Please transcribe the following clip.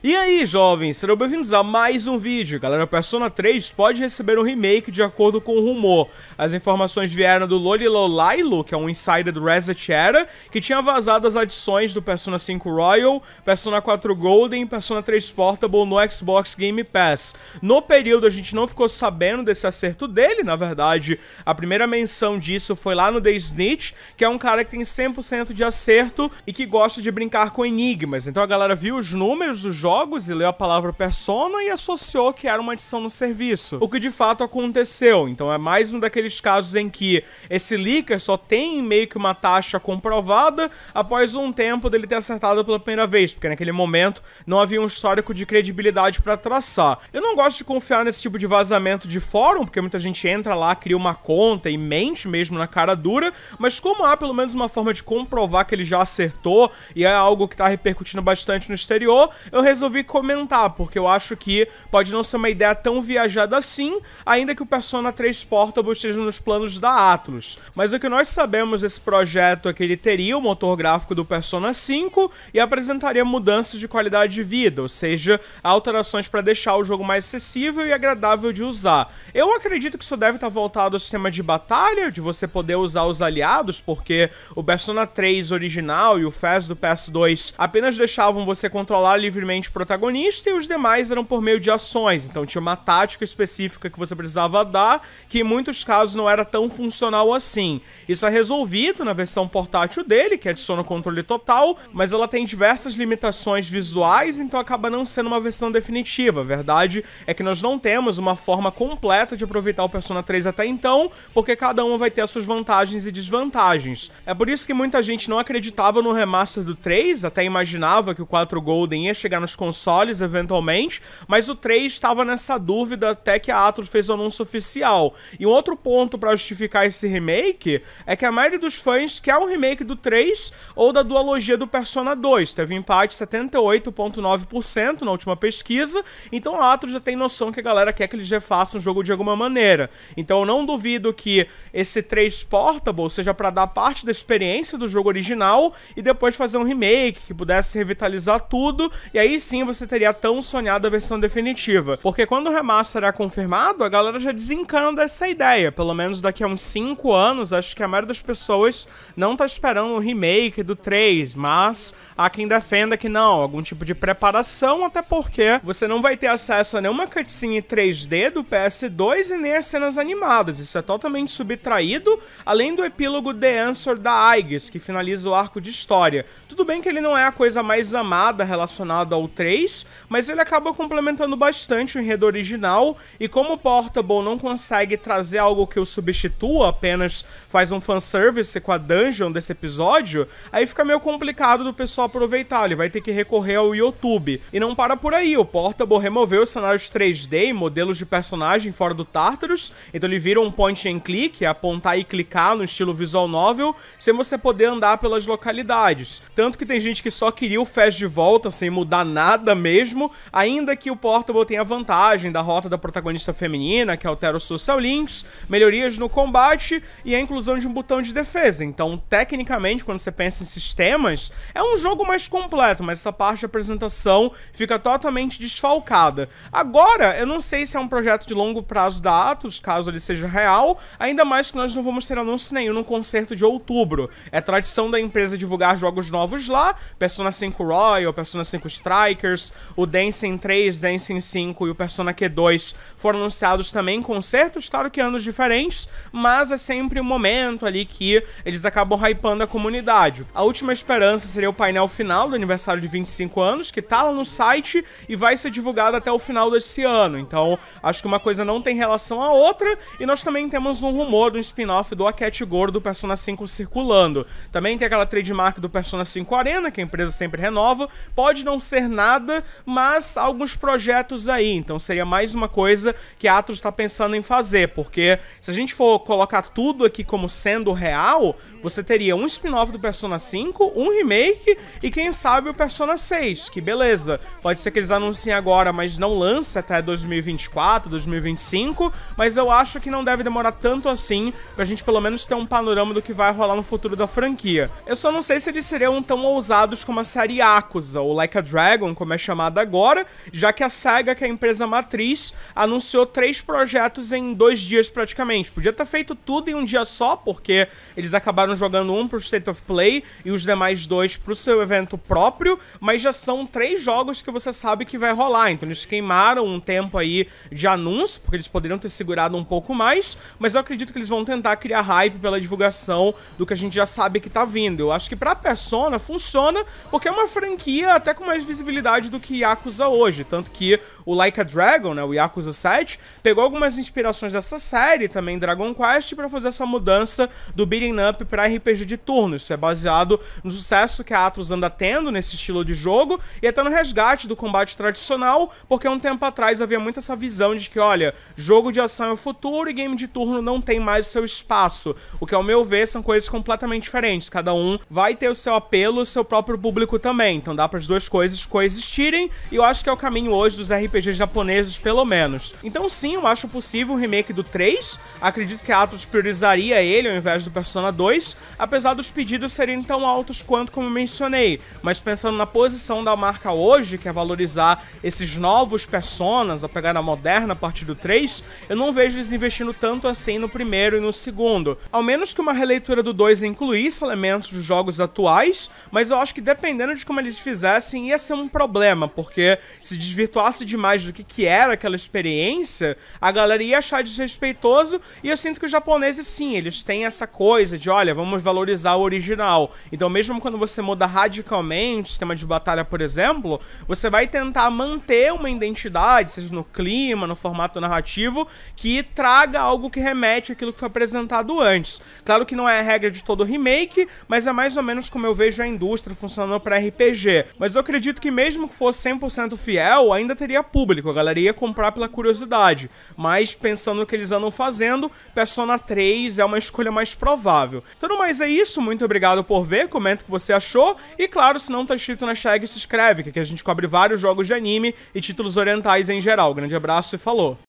E aí, jovens, sejam bem-vindos a mais um vídeo. Galera, Persona 3 pode receber um remake de acordo com o rumor. As informações vieram do Lolilolailo, que é um insider do Reset Era, que tinha vazado as adições do Persona 5 Royal, Persona 4 Golden e Persona 3 Portable no Xbox Game Pass. No período, a gente não ficou sabendo desse acerto dele, na verdade. A primeira menção disso foi lá no The Snitch, que é um cara que tem 100% de acerto e que gosta de brincar com enigmas. Então a galera viu os números dos jogos jogos e leu a palavra persona e associou que era uma adição no serviço, o que de fato aconteceu. Então é mais um daqueles casos em que esse leaker só tem meio que uma taxa comprovada após um tempo dele ter acertado pela primeira vez, porque naquele momento não havia um histórico de credibilidade para traçar. Eu não gosto de confiar nesse tipo de vazamento de fórum, porque muita gente entra lá, cria uma conta e mente mesmo na cara dura, mas como há pelo menos uma forma de comprovar que ele já acertou e é algo que está repercutindo bastante no exterior, eu resolvi resolvi comentar, porque eu acho que pode não ser uma ideia tão viajada assim, ainda que o Persona 3 Portable esteja nos planos da Atlus. Mas o que nós sabemos desse projeto é que ele teria o motor gráfico do Persona 5 e apresentaria mudanças de qualidade de vida, ou seja, alterações para deixar o jogo mais acessível e agradável de usar. Eu acredito que isso deve estar tá voltado ao sistema de batalha, de você poder usar os aliados, porque o Persona 3 original e o Fast do PS2 apenas deixavam você controlar livremente somente protagonista e os demais eram por meio de ações. Então tinha uma tática específica que você precisava dar, que em muitos casos não era tão funcional assim. Isso é resolvido na versão portátil dele, que adiciona o controle total, mas ela tem diversas limitações visuais, então acaba não sendo uma versão definitiva. A verdade é que nós não temos uma forma completa de aproveitar o Persona 3 até então, porque cada um vai ter as suas vantagens e desvantagens. É por isso que muita gente não acreditava no remaster do 3, até imaginava que o 4 Golden ia chegar nos consoles, eventualmente, mas o 3 estava nessa dúvida até que a Atlus fez o anúncio oficial. E um outro ponto para justificar esse remake é que a maioria dos fãs quer um remake do 3 ou da dualogia do Persona 2. Teve um empate 78,9% na última pesquisa, então a Atlus já tem noção que a galera quer que eles refaçam o jogo de alguma maneira. Então eu não duvido que esse 3 Portable seja para dar parte da experiência do jogo original e depois fazer um remake que pudesse revitalizar tudo, e aí sim você teria a tão sonhada versão definitiva. Porque quando o remaster é confirmado, a galera já desencana dessa ideia. Pelo menos daqui a uns 5 anos, acho que a maioria das pessoas não tá esperando um remake do 3, mas há quem defenda que não, algum tipo de preparação, até porque você não vai ter acesso a nenhuma cutscene 3D do PS2 e nem as cenas animadas. Isso é totalmente subtraído, além do epílogo The Answer da Aegis, que finaliza o arco de história. Tudo bem que ele não é a coisa mais amada relacionada ao 3, mas ele acaba complementando bastante o enredo original, e como o Portable não consegue trazer algo que o substitua, apenas faz um fanservice com a dungeon desse episódio, aí fica meio complicado do pessoal aproveitar, ele vai ter que recorrer ao YouTube. E não para por aí, o Portable removeu os cenários 3D e modelos de personagem fora do Tartarus, então ele vira um point and click, é apontar e clicar no estilo visual novel, sem você poder andar pelas localidades. Tanto que tem gente que só queria o Fast de volta, sem mudar nada, nada mesmo, ainda que o Portable tenha vantagem da rota da protagonista feminina, que altera o social links, melhorias no combate e a inclusão de um botão de defesa. Então, tecnicamente, quando você pensa em sistemas, é um jogo mais completo, mas essa parte de apresentação fica totalmente desfalcada. Agora, eu não sei se é um projeto de longo prazo da Atos, caso ele seja real, ainda mais que nós não vamos ter anúncio nenhum no concerto de outubro. É tradição da empresa divulgar jogos novos lá, Persona 5 Royal, Persona 5 Strike, Strikers, o Dancing 3, Dancing 5 e o Persona Q2 foram anunciados também em concertos, claro que anos diferentes, mas é sempre um momento ali que eles acabam hypando a comunidade. A última esperança seria o painel final do aniversário de 25 anos, que tá lá no site e vai ser divulgado até o final desse ano. Então, acho que uma coisa não tem relação à outra, e nós também temos um rumor do um spin-off do Aket Gore do Persona 5 circulando. Também tem aquela trademark do Persona 5 Arena, que a empresa sempre renova, pode não ser nada, mas alguns projetos aí. Então seria mais uma coisa que a está pensando em fazer, porque se a gente for colocar tudo aqui como sendo real, você teria um spin-off do Persona 5, um remake e quem sabe o Persona 6, que beleza. Pode ser que eles anunciem agora, mas não lance até 2024, 2025, mas eu acho que não deve demorar tanto assim pra gente pelo menos ter um panorama do que vai rolar no futuro da franquia. Eu só não sei se eles seriam tão ousados como a série Akusa ou Like a Dragon, como é chamada agora, já que a SAGA, que é a empresa matriz, anunciou três projetos em dois dias praticamente. Podia ter feito tudo em um dia só, porque eles acabaram jogando um pro State of Play e os demais dois pro seu evento próprio, mas já são três jogos que você sabe que vai rolar, então eles queimaram um tempo aí de anúncio, porque eles poderiam ter segurado um pouco mais, mas eu acredito que eles vão tentar criar hype pela divulgação do que a gente já sabe que tá vindo. Eu acho que pra Persona funciona, porque é uma franquia até com mais visibilidade do que Yakuza hoje, tanto que o Like a Dragon, né, o Yakuza 7, pegou algumas inspirações dessa série, também Dragon Quest, para fazer essa mudança do beating up para RPG de turno. Isso é baseado no sucesso que a Atlus anda tendo nesse estilo de jogo e até no resgate do combate tradicional, porque um tempo atrás havia muito essa visão de que, olha, jogo de ação é o futuro e game de turno não tem mais seu espaço. O que, ao meu ver, são coisas completamente diferentes. Cada um vai ter o seu apelo, o seu próprio público também. Então dá para as duas coisas coexistirem existirem, e eu acho que é o caminho hoje dos RPGs japoneses, pelo menos. Então sim, eu acho possível o remake do 3, acredito que a Atos priorizaria ele ao invés do Persona 2, apesar dos pedidos serem tão altos quanto como mencionei, mas pensando na posição da marca hoje, que é valorizar esses novos personas, a pegada moderna a partir do 3, eu não vejo eles investindo tanto assim no primeiro e no segundo. Ao menos que uma releitura do 2 incluísse elementos dos jogos atuais, mas eu acho que dependendo de como eles fizessem, ia ser um problema, porque se desvirtuasse demais do que, que era aquela experiência, a galera ia achar desrespeitoso, e eu sinto que os japoneses, sim, eles têm essa coisa de, olha, vamos valorizar o original. Então, mesmo quando você muda radicalmente o sistema de batalha, por exemplo, você vai tentar manter uma identidade, seja no clima, no formato narrativo, que traga algo que remete àquilo que foi apresentado antes. Claro que não é a regra de todo remake, mas é mais ou menos como eu vejo a indústria funcionando para RPG. Mas eu acredito que mesmo mesmo que fosse 100% fiel, ainda teria público, a galera ia comprar pela curiosidade. Mas pensando no que eles andam fazendo, Persona 3 é uma escolha mais provável. Tudo mais é isso, muito obrigado por ver, comenta o que você achou e claro, se não tá inscrito na Shag, se inscreve, que aqui a gente cobre vários jogos de anime e títulos orientais em geral. Grande abraço e falou!